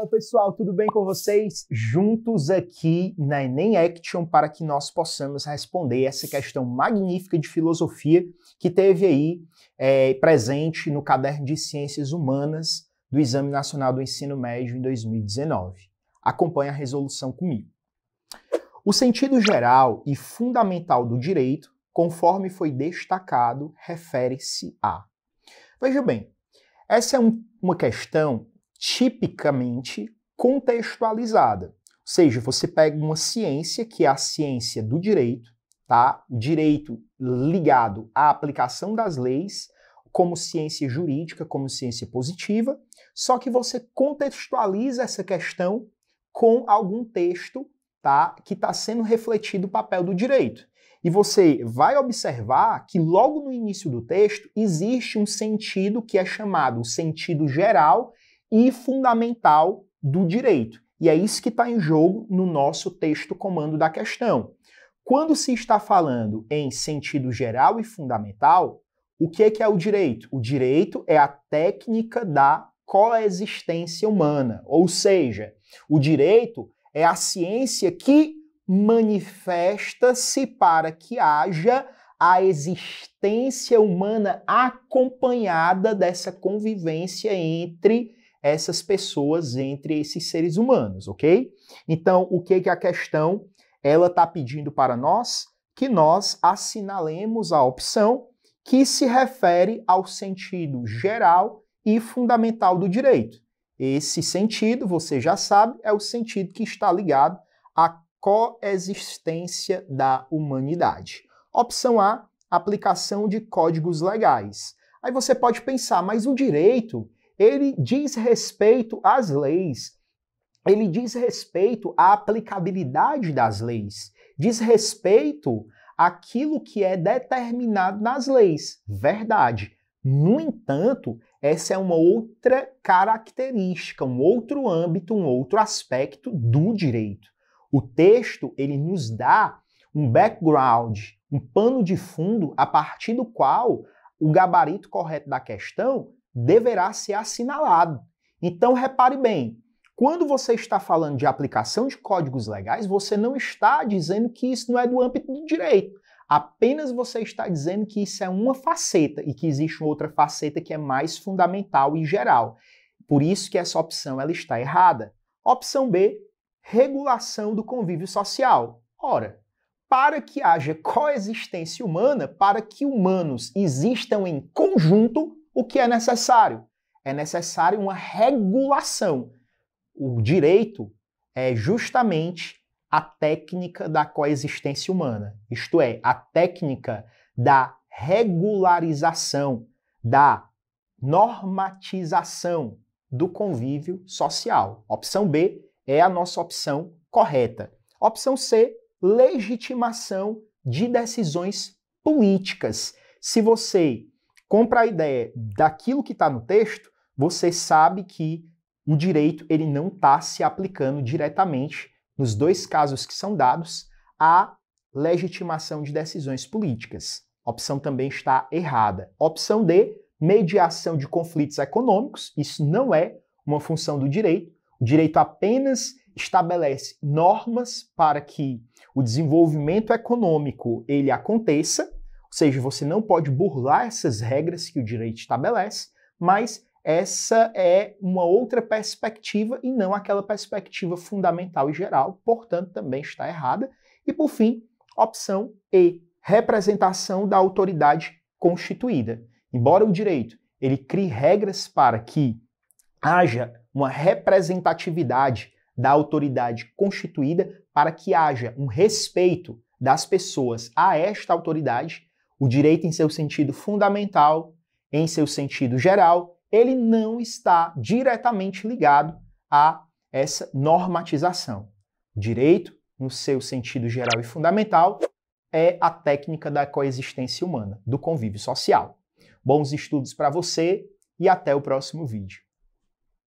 Fala pessoal, tudo bem com vocês? Juntos aqui na Enem Action para que nós possamos responder essa questão magnífica de filosofia que teve aí é, presente no caderno de Ciências Humanas do Exame Nacional do Ensino Médio em 2019. Acompanhe a resolução comigo. O sentido geral e fundamental do direito, conforme foi destacado, refere-se a. Veja bem, essa é um, uma questão tipicamente contextualizada. Ou seja, você pega uma ciência que é a ciência do direito, tá? O direito ligado à aplicação das leis, como ciência jurídica, como ciência positiva, só que você contextualiza essa questão com algum texto, tá? Que está sendo refletido o papel do direito. E você vai observar que logo no início do texto existe um sentido que é chamado sentido geral e fundamental do direito. E é isso que está em jogo no nosso texto comando da questão. Quando se está falando em sentido geral e fundamental, o que é, que é o direito? O direito é a técnica da coexistência humana, ou seja, o direito é a ciência que manifesta-se para que haja a existência humana acompanhada dessa convivência entre essas pessoas entre esses seres humanos, ok? Então, o que, que a questão ela está pedindo para nós? Que nós assinalemos a opção que se refere ao sentido geral e fundamental do direito. Esse sentido, você já sabe, é o sentido que está ligado à coexistência da humanidade. Opção A, aplicação de códigos legais. Aí você pode pensar, mas o direito ele diz respeito às leis, ele diz respeito à aplicabilidade das leis, diz respeito àquilo que é determinado nas leis, verdade. No entanto, essa é uma outra característica, um outro âmbito, um outro aspecto do direito. O texto, ele nos dá um background, um pano de fundo a partir do qual o gabarito correto da questão deverá ser assinalado. Então, repare bem, quando você está falando de aplicação de códigos legais, você não está dizendo que isso não é do âmbito do direito. Apenas você está dizendo que isso é uma faceta e que existe outra faceta que é mais fundamental e geral. Por isso que essa opção ela está errada. Opção B, regulação do convívio social. Ora, para que haja coexistência humana, para que humanos existam em conjunto, o que é necessário? É necessário uma regulação. O direito é justamente a técnica da coexistência humana, isto é, a técnica da regularização, da normatização do convívio social. Opção B é a nossa opção correta. Opção C, legitimação de decisões políticas. Se você compra a ideia daquilo que está no texto, você sabe que o direito ele não está se aplicando diretamente nos dois casos que são dados à legitimação de decisões políticas. A opção também está errada. A opção D, mediação de conflitos econômicos, isso não é uma função do direito. O direito apenas estabelece normas para que o desenvolvimento econômico ele aconteça ou seja, você não pode burlar essas regras que o direito estabelece, mas essa é uma outra perspectiva e não aquela perspectiva fundamental e geral, portanto, também está errada. E por fim, opção E, representação da autoridade constituída. Embora o direito ele crie regras para que haja uma representatividade da autoridade constituída para que haja um respeito das pessoas a esta autoridade, o direito em seu sentido fundamental, em seu sentido geral, ele não está diretamente ligado a essa normatização. O direito, no seu sentido geral e fundamental, é a técnica da coexistência humana, do convívio social. Bons estudos para você e até o próximo vídeo.